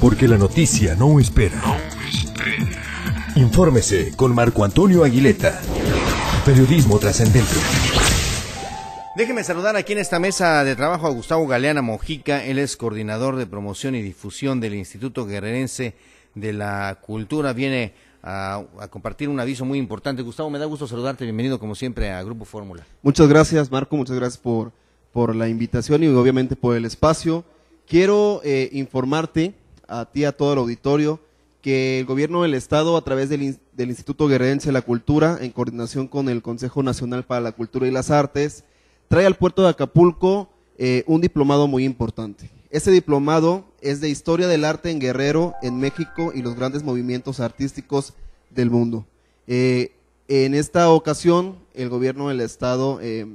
Porque la noticia no espera. Infórmese con Marco Antonio Aguileta. Periodismo trascendente. Déjeme saludar aquí en esta mesa de trabajo a Gustavo Galeana Mojica, él es coordinador de promoción y difusión del Instituto Guerrerense de la Cultura. Viene a, compartir un aviso muy importante. Gustavo, me da gusto saludarte, bienvenido como siempre a Grupo Fórmula. Muchas gracias, Marco, muchas gracias por, por la invitación y obviamente por el espacio. Quiero eh, informarte a ti, a todo el auditorio, que el gobierno del Estado, a través del, Instituto Guerrerense de la Cultura, en coordinación con el Consejo Nacional para la Cultura y las Artes, trae al puerto de Acapulco eh, un diplomado muy importante. Ese diplomado es de Historia del Arte en Guerrero, en México y los grandes movimientos artísticos del mundo. Eh, en esta ocasión, el gobierno del Estado eh,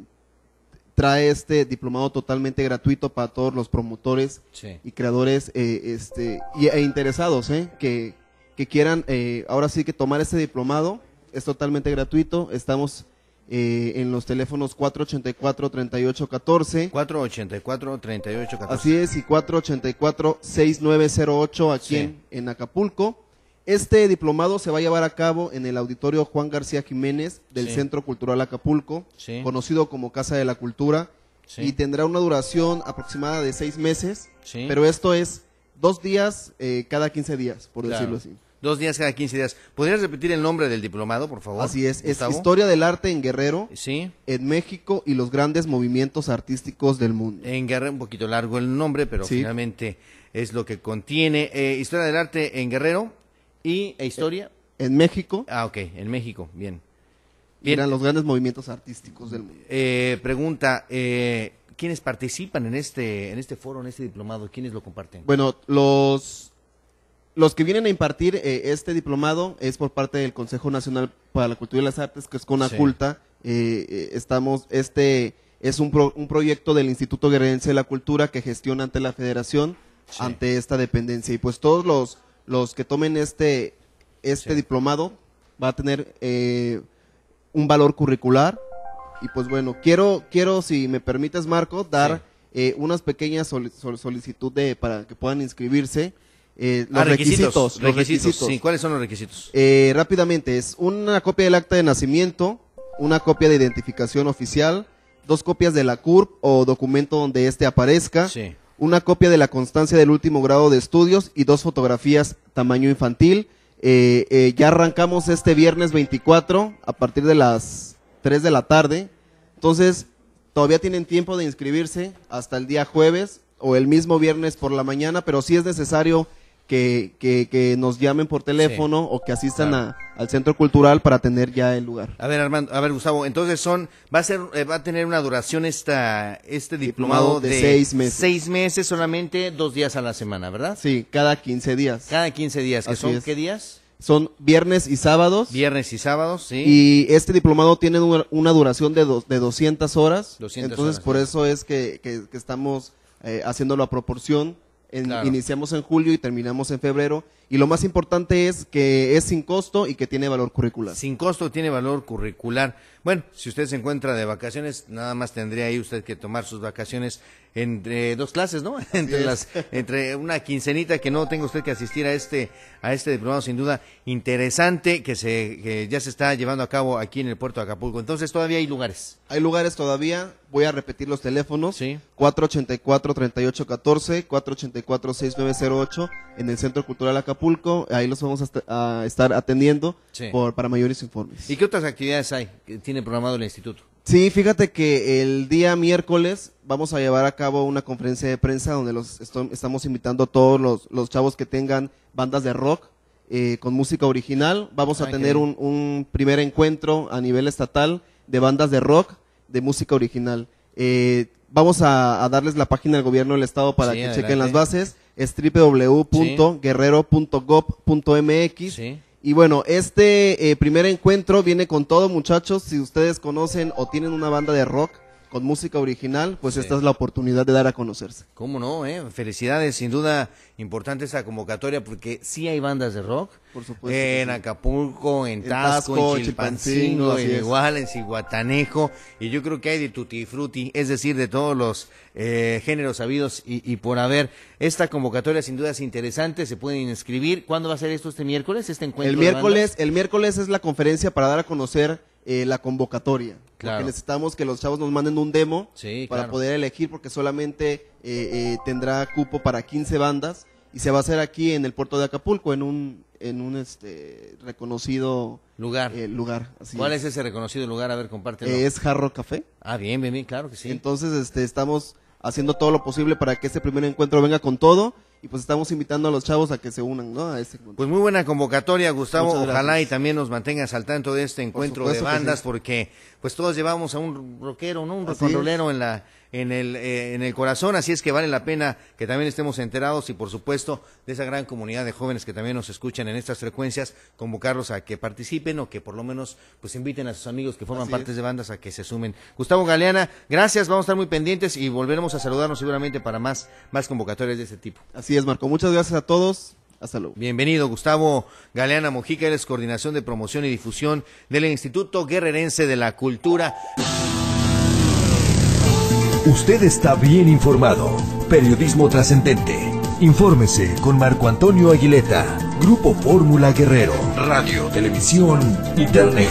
trae este diplomado totalmente gratuito para todos los promotores y creadores eh, este, y, e interesados eh, que, que quieran eh, ahora sí que tomar este diplomado. Es totalmente gratuito. Estamos en los teléfonos 484-3814. 484-3814. Así es, y 484-6908 aquí en Acapulco. Este diplomado se va a llevar a cabo en el auditorio Juan García Jiménez del Centro Cultural Acapulco, conocido como Casa de la Cultura, y tendrá una duración aproximada de seis meses, pero esto es dos días eh, cada 15 días, por decirlo así. Dos días cada 15 días. ¿Podrías repetir el nombre del diplomado, por favor? Así es, es Historia del Arte en Guerrero, en México y los grandes movimientos artísticos del mundo. En Guerrero, un poquito largo el nombre, pero finalmente es lo que contiene. Eh, Historia del Arte en Guerrero, ¿Y e historia? En México. Ah, ok, en México, bien. Eran los grandes movimientos artísticos del mundo. Eh, pregunta, eh, ¿quiénes participan en este, en este foro, en este diplomado? ¿Quiénes lo comparten? Bueno, los, los que vienen a impartir eh, este diplomado es por parte del Consejo Nacional para la Cultura y las Artes, que es CONACULTA. Sí. estamos, este es un, un proyecto del Instituto Guerrero de la Cultura que gestiona ante la Federación, ante esta dependencia. Y pues todos los los que tomen este, este diplomado va a tener eh, un valor curricular. Y pues bueno, quiero, quiero si me permites, Marco, dar eh, unas pequeñas solicitudes solicitud de, para que puedan inscribirse. Eh, ah, los, requisitos, los requisitos, Sí, ¿cuáles son los requisitos? rápidamente, es una copia del acta de nacimiento, una copia de identificación oficial, dos copias de la CURP o documento donde éste aparezca. Sí una copia de la constancia del último grado de estudios y dos fotografías tamaño infantil. Eh, eh, ya arrancamos este viernes 24 a partir de las 3 de la tarde. Entonces, todavía tienen tiempo de inscribirse hasta el día jueves o el mismo viernes por la mañana, pero si es necesario que, que, nos llamen por teléfono o que asistan al centro cultural para tener ya el lugar. A ver, Armando, a ver, Gustavo, entonces son, va a ser, eh, va a tener una duración esta, este diplomado, de, seis meses. Seis meses solamente, dos días a la semana, ¿verdad? Sí, cada quince días. Cada quince días, que son qué días? Son viernes y sábados. Viernes y sábados, sí. Y este diplomado tiene una duración de, de 200 horas. entonces, por eso es que, estamos eh, haciendo haciéndolo a proporción Iniciamos en julio y terminamos en febrero y lo más importante es que es sin costo y que tiene valor curricular. Sin costo tiene valor curricular. Bueno, si usted se encuentra de vacaciones, nada más tendría ahí usted que tomar sus vacaciones entre dos clases, ¿no? entre las entre una quincenita que no tenga usted que asistir a este a este diplomado sin duda interesante que se que ya se está llevando a cabo aquí en el puerto de Acapulco. Entonces, todavía hay lugares. Hay lugares todavía. Voy a repetir los teléfonos. Sí. 484 3814, 484 6908 en el Centro Cultural Acapulco ahí los vamos a, estar atendiendo por, para mayores informes. ¿Y qué otras actividades hay que tiene programado el instituto? Sí, fíjate que el día miércoles vamos a llevar a cabo una conferencia de prensa donde los estamos invitando a todos los, los chavos que tengan bandas de rock eh, con música original. Vamos a ah, tener un, un, primer encuentro a nivel estatal de bandas de rock de música original. Eh, vamos a, darles la página del gobierno del estado para que chequen las bases es Y bueno, este eh, primer encuentro viene con todo, muchachos. Si ustedes conocen o tienen una banda de rock, con música original, pues esta es la oportunidad de dar a conocerse. ¿Cómo no? Eh? Felicidades, sin duda importante esa convocatoria porque sí hay bandas de rock. Por supuesto. en Acapulco, en, en en Chilpancingo, en Igual, en Cihuatanejo. Y yo creo que hay de tutti es decir, de todos los eh, géneros sabidos y, por haber. Esta convocatoria sin duda es interesante, se pueden inscribir. ¿Cuándo va a ser esto? ¿Este miércoles? ¿Este encuentro? El miércoles, el miércoles es la conferencia para dar a conocer eh, la convocatoria. necesitamos que los chavos nos manden un demo para poder elegir, porque solamente eh, eh, tendrá cupo para 15 bandas y se va a hacer aquí en el puerto de Acapulco, en un, en un este, reconocido lugar. lugar ¿Cuál es. ese reconocido lugar? A ver, compártelo. es Jarro Café. Ah, bien, bien, bien, claro que sí. Entonces, este, estamos haciendo todo lo posible para que este primer encuentro venga con todo y pues estamos invitando a los chavos a que se unan, ¿no? A ese Pues muy buena convocatoria, Gustavo. Ojalá y también nos mantengas al tanto de este encuentro de bandas, porque pues todos llevamos a un rockero, ¿no? Un rock'n'rollero en la en el eh, en el corazón, así es que vale la pena que también estemos enterados y por supuesto de esa gran comunidad de jóvenes que también nos escuchan en estas frecuencias, convocarlos a que participen o que por lo menos pues inviten a sus amigos que forman parte de bandas a que se sumen. Gustavo Galeana, gracias, vamos a estar muy pendientes y volveremos a saludarnos seguramente para más más convocatorias de este tipo. Así es, Marco. Muchas gracias a todos. Hasta Bienvenido, Gustavo Galeana Mojica, eres coordinación de promoción y difusión del Instituto Guerrerense de la Cultura. Usted está bien informado. Periodismo trascendente. Infórmese con Marco Antonio Aguileta, Grupo Fórmula Guerrero, Radio, Televisión, Internet.